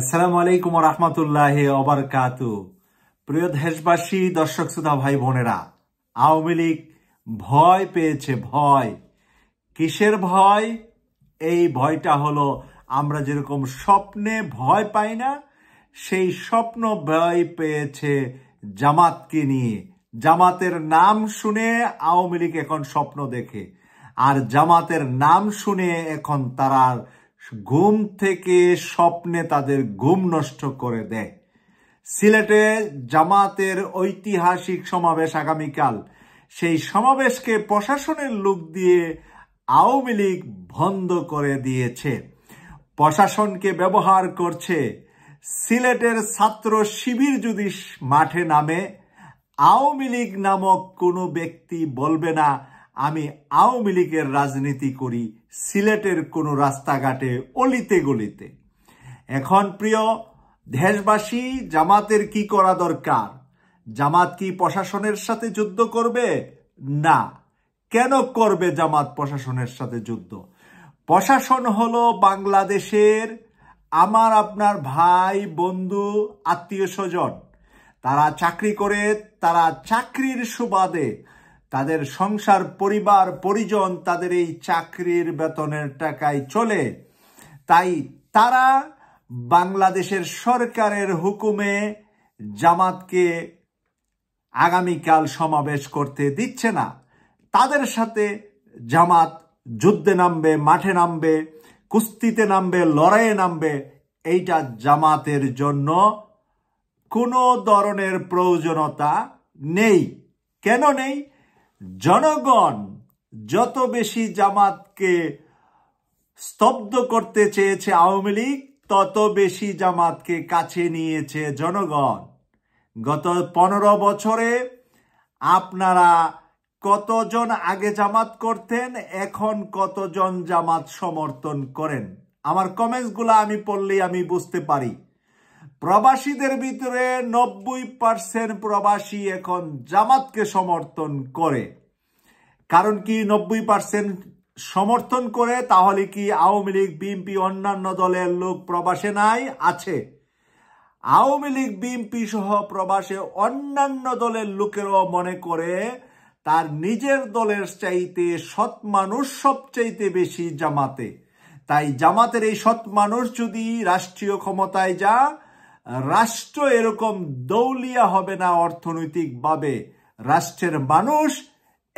আসসালামু আলাইকুম রহমতুল্লাহ অবরকাতু প্রিয় দেশবাসী দর্শক শ্রোতা ভাই বোনেরা আওয়ামী লীগ ভয় পেয়েছে ভয় কিসের ভয় এই ভয়টা হলো আমরা যেরকম স্বপ্নে ভয় পাই না সেই স্বপ্ন ভয় পেয়েছে জামাতকে নিয়ে জামাতের নাম শুনে আওয়ামী লীগ এখন স্বপ্ন দেখে আর জামাতের নাম শুনে এখন তারা ঘুম থেকে স্বপ্নে তাদের ঘুম নষ্ট করে দেয় সিলেটে জামাতের ঐতিহাসিক সমাবেশ আগামীকাল সেই সমাবেশকে প্রশাসনের লোক দিয়ে আওয়ামী লীগ বন্ধ করে দিয়েছে প্রশাসনকে ব্যবহার করছে সিলেটের ছাত্র শিবির যদি মাঠে নামে আওয়ামী লীগ নামক কোনো ব্যক্তি বলবে না আমি আওয়ামী লীগের রাজনীতি করি সিলেটের কোনো রাস্তাঘাটে অলিতে গলিতে এখন প্রিয় দেশবাসী জামাতের কি করা দরকার জামাত কি প্রশাসনের সাথে যুদ্ধ করবে না কেন করবে জামাত প্রশাসনের সাথে যুদ্ধ প্রশাসন হলো বাংলাদেশের আমার আপনার ভাই বন্ধু আত্মীয় স্বজন তারা চাকরি করে তারা চাকরির সুবাদে তাদের সংসার পরিবার পরিজন তাদের এই চাকরির বেতনের টাকায় চলে তাই তারা বাংলাদেশের সরকারের হুকুমে জামাতকে আগামীকাল সমাবেশ করতে দিচ্ছে না তাদের সাথে জামাত যুদ্ধে নামবে মাঠে নামবে কুস্তিতে নামবে লড়াইয়ে নামবে এইটা জামাতের জন্য কোনো ধরনের প্রয়োজনতা নেই কেন নেই জনগণ যত বেশি জামাতকে স্তব্ধ করতে চেয়েছে আওয়ামী লীগ তত বেশি জামাতকে কাছে নিয়েছে জনগণ গত পনেরো বছরে আপনারা কতজন আগে জামাত করতেন এখন কতজন জামাত সমর্থন করেন আমার কমেন্টসগুলো আমি পড়লেই আমি বুঝতে পারি প্রবাসীদের ভিতরে নব্বই পার্সেন্ট প্রবাসী এখন জামাতকে সমর্থন করে কারণ কি নব্বই পার্সেন্ট সমর্থন করে তাহলে কি আওয়ামী লীগ বিএনপি অন্যান্য দলের লোক প্রবাসে নাই আছে আওয়ামী লীগ বিএনপি সহ প্রবাসে অন্যান্য দলের লোকেরও মনে করে তার নিজের দলের চাইতে সৎ মানুষ সবচাইতে বেশি জামাতে তাই জামাতের এই সৎ মানুষ যদি রাষ্ট্রীয় ক্ষমতায় যা রাষ্ট্র এরকম দৌলিয়া হবে না অর্থনৈতিকভাবে রাষ্ট্রের মানুষ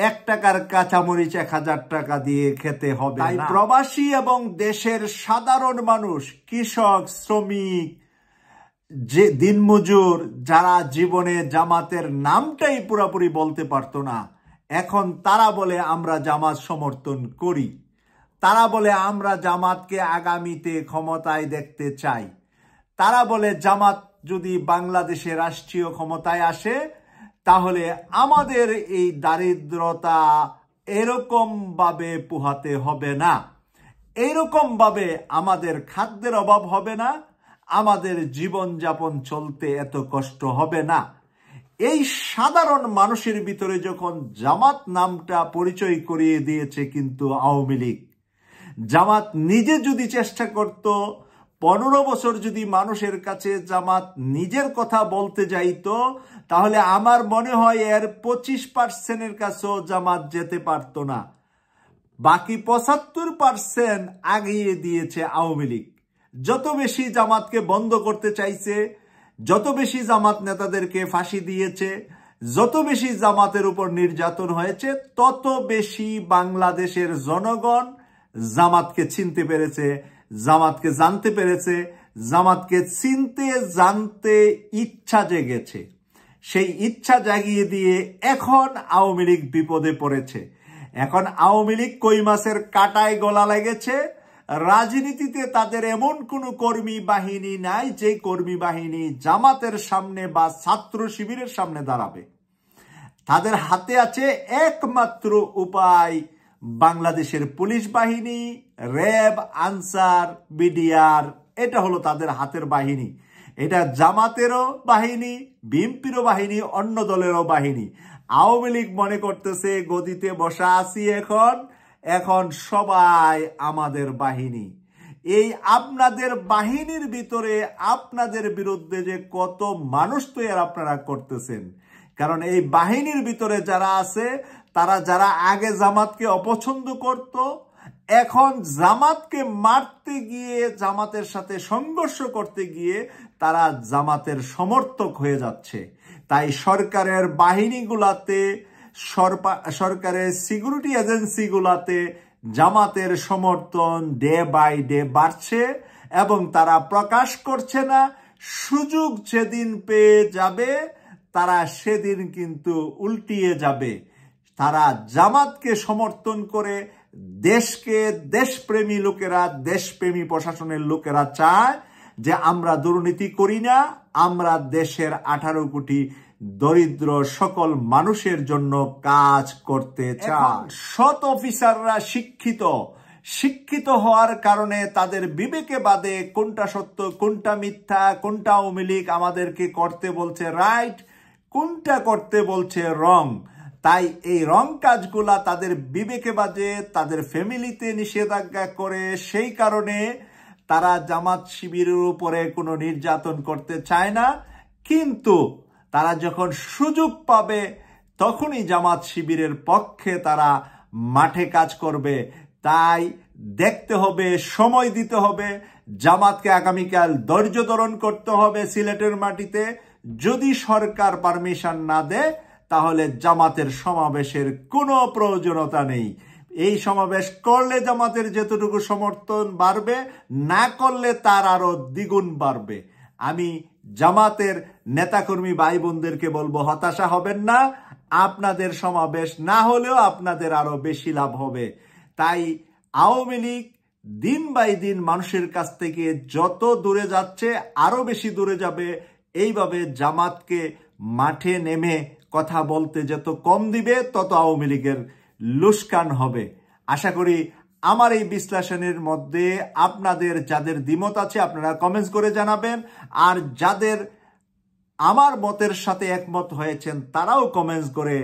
এক টাকার কাঁচামরিচ এক হাজার টাকা দিয়ে খেতে হবে তাই প্রবাসী এবং দেশের সাধারণ মানুষ কৃষক শ্রমিক যে দিনমজুর যারা জীবনে জামাতের নামটাই পুরাপুরি বলতে পারতো না এখন তারা বলে আমরা জামাত সমর্থন করি তারা বলে আমরা জামাতকে আগামীতে ক্ষমতায় দেখতে চাই তারা বলে জামাত যদি বাংলাদেশে রাষ্ট্রীয় ক্ষমতায় আসে তাহলে আমাদের এই দারিদ্রতা এরকমভাবে পোহাতে হবে না এরকমভাবে আমাদের খাদ্যের অভাব হবে না আমাদের জীবনযাপন চলতে এত কষ্ট হবে না এই সাধারণ মানুষের ভিতরে যখন জামাত নামটা পরিচয় করিয়ে দিয়েছে কিন্তু আওয়ামী লীগ জামাত নিজে যদি চেষ্টা করতো পনেরো বছর যদি মানুষের কাছে জামাত নিজের কথা বলতে যাইতো তাহলে আমার মনে হয় এর পঁচিশ পার্সেন্টের কাছেও জামাত যেতে পারত না বাকি পঁচাত্তর পার্সেন্ট আগিয়ে দিয়েছে আওয়ামী লীগ যত বেশি জামাতকে বন্ধ করতে চাইছে যত বেশি জামাত নেতাদেরকে ফাঁসি দিয়েছে যত বেশি জামাতের উপর নির্যাতন হয়েছে তত বেশি বাংলাদেশের জনগণ জামাতকে চিনতে পেরেছে জামাতকে জানতে পেরেছে জামাতকে চিনতে জানতে ইচ্ছা জেগেছে সেই ইচ্ছা জাগিয়ে দিয়ে এখন আওয়ামী লীগ বিপদে পড়েছে এখন আওয়ামী লীগ কই মাসের কাটায় গলা লেগেছে রাজনীতিতে তাদের এমন কোনো কর্মী বাহিনী নাই যে কর্মী বাহিনী জামাতের সামনে বা ছাত্র শিবিরের সামনে দাঁড়াবে তাদের হাতে আছে একমাত্র উপায় বাংলাদেশের পুলিশ বাহিনী র্যাব আনসার বিডিআর এটা হলো তাদের হাতের বাহিনী এটা জামাতেরও বাহিনী বিএমপিরও বাহিনী অন্য দলেরও বাহিনী আওয়ামী লীগ মনে করতেছে গদিতে বসা আছি এখন এখন সবাই আমাদের বাহিনী এই আপনাদের বাহিনীর ভিতরে আপনাদের বিরুদ্ধে যে কত মানুষ তৈরি আপনারা করতেছেন কারণ এই বাহিনীর ভিতরে যারা আছে তারা যারা আগে জামাতকে অপছন্দ করত এখন জামাতকে মারতে গিয়ে জামাতের সাথে সংঘর্ষ করতে গিয়ে তারা জামাতের সমর্থক হয়ে যাচ্ছে তাই সরকারের বাহিনীগুলাতে সরকারের সিকিউরিটি এজেন্সিগুলাতে জামাতের সমর্থন ডে বাই ডে বাড়ছে এবং তারা প্রকাশ করছে না সুযোগ যেদিন পেয়ে যাবে তারা সেদিন কিন্তু উল্টিয়ে যাবে তারা জামাতকে সমর্থন করে দেশকে দেশপ্রেমী লোকেরা দেশপ্রেমী প্রশাসনের লোকেরা চায় যে আমরা দুর্নীতি করি না আমরা দেশের আঠারো কোটি দরিদ্র সকল মানুষের জন্য কাজ করতে চায় শত অফিসাররা শিক্ষিত শিক্ষিত হওয়ার কারণে তাদের বিবেকে বাদে কোনটা সত্য কোনটা মিথ্যা কোনটা অমিলিক আমাদেরকে করতে বলছে রাইট কোনটা করতে বলছে রং তাই এই রং কাজগুলা তাদের বিবেকে বাজে তাদের ফ্যামিলিতে নিষেধাজ্ঞা করে সেই কারণে তারা জামাত শিবিরের উপরে কোনো নির্যাতন করতে চায় না কিন্তু তারা যখন সুযোগ পাবে তখনই জামাত শিবিরের পক্ষে তারা মাঠে কাজ করবে তাই দেখতে হবে সময় দিতে হবে জামাতকে আগামীকাল ধৈর্য ধারণ করতে হবে সিলেটের মাটিতে যদি সরকার পারমিশন না দেয় তাহলে জামাতের সমাবেশের কোনো প্রয়োজনতা নেই এই সমাবেশ করলে জামাতের যতটুকু সমর্থন বাড়বে না করলে তার আরও দ্বিগুণ বাড়বে আমি জামাতের নেতাকর্মী ভাই বোনদেরকে বলবো হতাশা হবেন না আপনাদের সমাবেশ না হলেও আপনাদের আরও বেশি লাভ হবে তাই আওয়ামী লীগ দিন বাই দিন মানুষের কাছ থেকে যত দূরে যাচ্ছে আরও বেশি দূরে যাবে এইভাবে জামাতকে মাঠে নেমে কথা বলতে যত কম দিবে তত আওয়ামী লীগের লুস্কান হবে আশা করি আমার এই বিশ্লেষণের মধ্যে আপনাদের যাদের দ্বিমত আছে আপনারা কমেন্টস করে জানাবেন আর যাদের আমার মতের সাথে একমত হয়েছেন তারাও কমেন্টস করে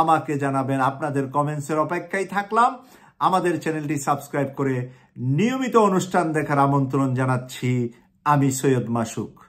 আমাকে জানাবেন আপনাদের কমেন্টসের অপেক্ষায় থাকলাম আমাদের চ্যানেলটি সাবস্ক্রাইব করে নিয়মিত অনুষ্ঠান দেখার আমন্ত্রণ জানাচ্ছি আমি সৈয়দ মাসুক